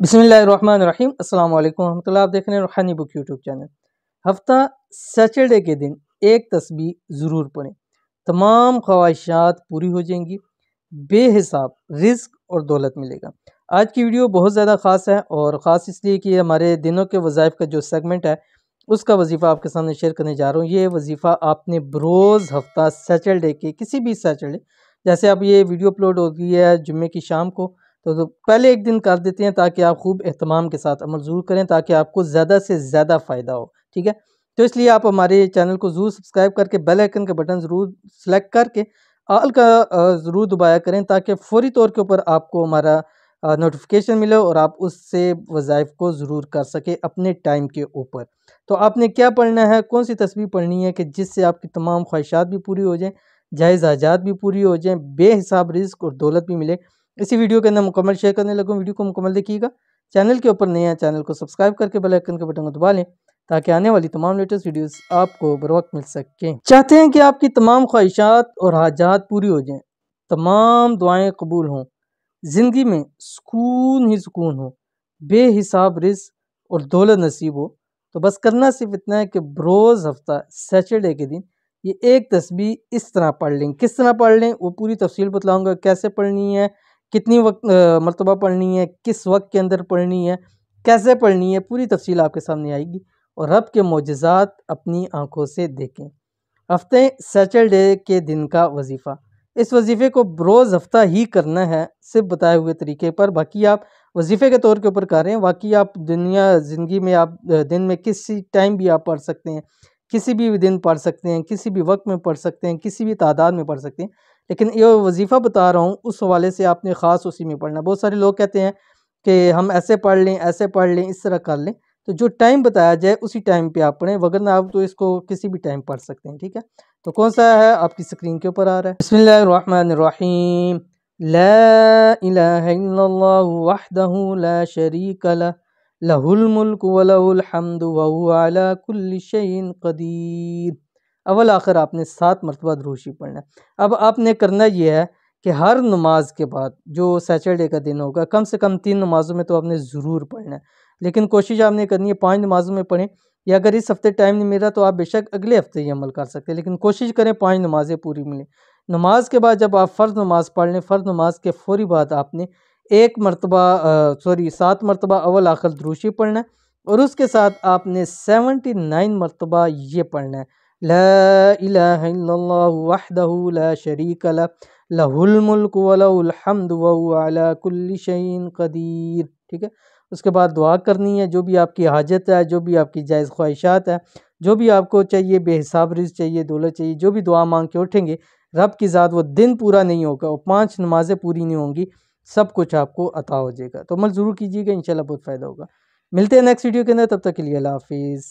बिसमीम अल्लाम वरहमल आप देख रहे हैं रूहानी बुक यूट्यूब चैनल हफ्ता सैटरडे के दिन एक तस्बी ज़रूर पढ़ें तमाम ख्वाहिशात पूरी हो जाएंगी बेहिसाब रिस्क और दौलत मिलेगा आज की वीडियो बहुत ज़्यादा ख़ास है और ख़ास इसलिए कि हमारे दिनों के वज़ाइफ का जो सेगमेंट है उसका वजीफ़ा आपके सामने शेयर करने जा रहा हूँ ये वजीफ़ा आपने बरोज़ हफ्ता सैटरडे के किसी भी सैटरडे जैसे आप ये वीडियो अपलोड गई है जुम्मे की शाम को तो, तो पहले एक दिन कर देते हैं ताकि आप खूब अहतमाम के साथ अमल ज़रूर करें ताकि आपको ज़्यादा से ज़्यादा फ़ायदा हो ठीक है तो इसलिए आप हमारे चैनल को ज़रूर सब्सक्राइब करके बेल आइकन का बटन ज़रूर सेलेक्ट करके आल का ज़रूर दबाया करें ताकि फौरी तौर के ऊपर आपको हमारा नोटिफिकेशन मिले और आप उससे वज़ाइफ को ज़रूर कर सकें अपने टाइम के ऊपर तो आपने क्या पढ़ना है कौन सी तस्वीर पढ़नी है कि जिससे आपकी तमाम ख्वाहिशात भी पूरी हो जाएँ जायज़ हाजात भी पूरी हो जाएँ बेहिसाब रिस्क और दौलत भी मिले इसी वीडियो के अंदर मुकम्मल शेयर करने लगूँ वीडियो को मुकम्मल देखिएगा चैनल के ऊपर नया चैनल को सब्सक्राइब करके बेल आइकन के बटन को दबा लें ताकि आने वाली तमाम लेटेस्ट वीडियोस आपको बर वक्त मिल सकें चाहते हैं कि आपकी तमाम ख्वाहिशात और हाजात पूरी हो जाएं तमाम दुआएं कबूल हों ज़िंदगी में सुकून ही सुकून हो बेहिसाब रिस और दौलत नसीब हो तो बस करना सिर्फ इतना है कि रोज़ हफ्ता सैटरडे के दिन ये एक तस्वीर इस तरह पढ़ लें किस तरह पढ़ लें वो पूरी तफसील बतलाऊँगा कैसे पढ़नी है कितनी वक्त मरतबा पढ़नी है किस वक्त के अंदर पढ़नी है कैसे पढ़नी है पूरी तफसील आपके सामने आएगी और रब के मोजात अपनी आँखों से देखें हफ्ते सैटरडे के दिन का वजीफ़ा इस वजीफ़े को रोज़ हफ्ता ही करना है सिर्फ बताए हुए तरीके पर बाकी आप वजीफ़े के तौर के ऊपर करें बाकी आप दुनिया ज़िंदगी में आप दिन में किसी टाइम भी आप पढ़ सकते हैं किसी भी दिन पढ़ सकते हैं किसी भी वक्त में पढ़ सकते हैं किसी भी तादाद में पढ़ सकते हैं लेकिन ये वजीफ़ा बता रहा हूँ उस हवाले से आपने ख़ास उसी में पढ़ना बहुत सारे लोग कहते हैं कि हम ऐसे पढ़ लें ऐसे पढ़ लें इस तरह कर लें तो जो टाइम बताया जाए उसी टाइम पे आप पढ़ें वगर ना आप तो इसको किसी भी टाइम पढ़ सकते हैं ठीक है तो कौन सा है आपकी स्क्रीन के ऊपर आ रहा है बसमीम शरीक लहुल मुल्क अवल आखिर आपने सात मरतबा दरूशी पढ़ना है अब आपने करना यह है कि हर नमाज के बाद जो सैटरडे का दिन होगा कम से कम तीन नमाज़ों में तो आपने ज़रूर पढ़ना है लेकिन कोशिश आपने करनी है पाँच नमाज़ों में पढ़ें या अगर इस हफ़्ते टाइम नहीं मिला तो आप बेशक अगले हफ़्ते ही अमल कर सकते हैं लेकिन कोशिश करें पाँच नमाज़ें पूरी मिलें नमाज के बाद जब आप फ़र्ज़ नमाज पढ़ लें फ़र्ज़ नमाज के फौरी बाद आपने एक मरतबा सॉरी सात मरतबा अवल आखिर द्रूशी पढ़ना है और उसके साथ आपने सेवेंटी नाइन मरतबा ये पढ़ना है لا إله إلا الله وحده لا شريك له له कदीर ठीक है उसके बाद दुआ करनी है जो भी आपकी हाजत है जो भी आपकी जायज़ ख्वाहिशात है जो भी आपको चाहिए बेहिसाब रिज चाहिए दौलत चाहिए जो भी दुआ मांग के उठेंगे रब की ज़ात वो दिन पूरा नहीं होगा और पाँच नमाज़ें पूरी नहीं होंगी सब कुछ आपको अता हो जाएगा तो अमल ज़रूर कीजिएगा शाला बहुत फ़ायदा होगा मिलते हैं नेक्स्ट वीडियो के अंदर तब तक के लिए अल्लाह हाफिज़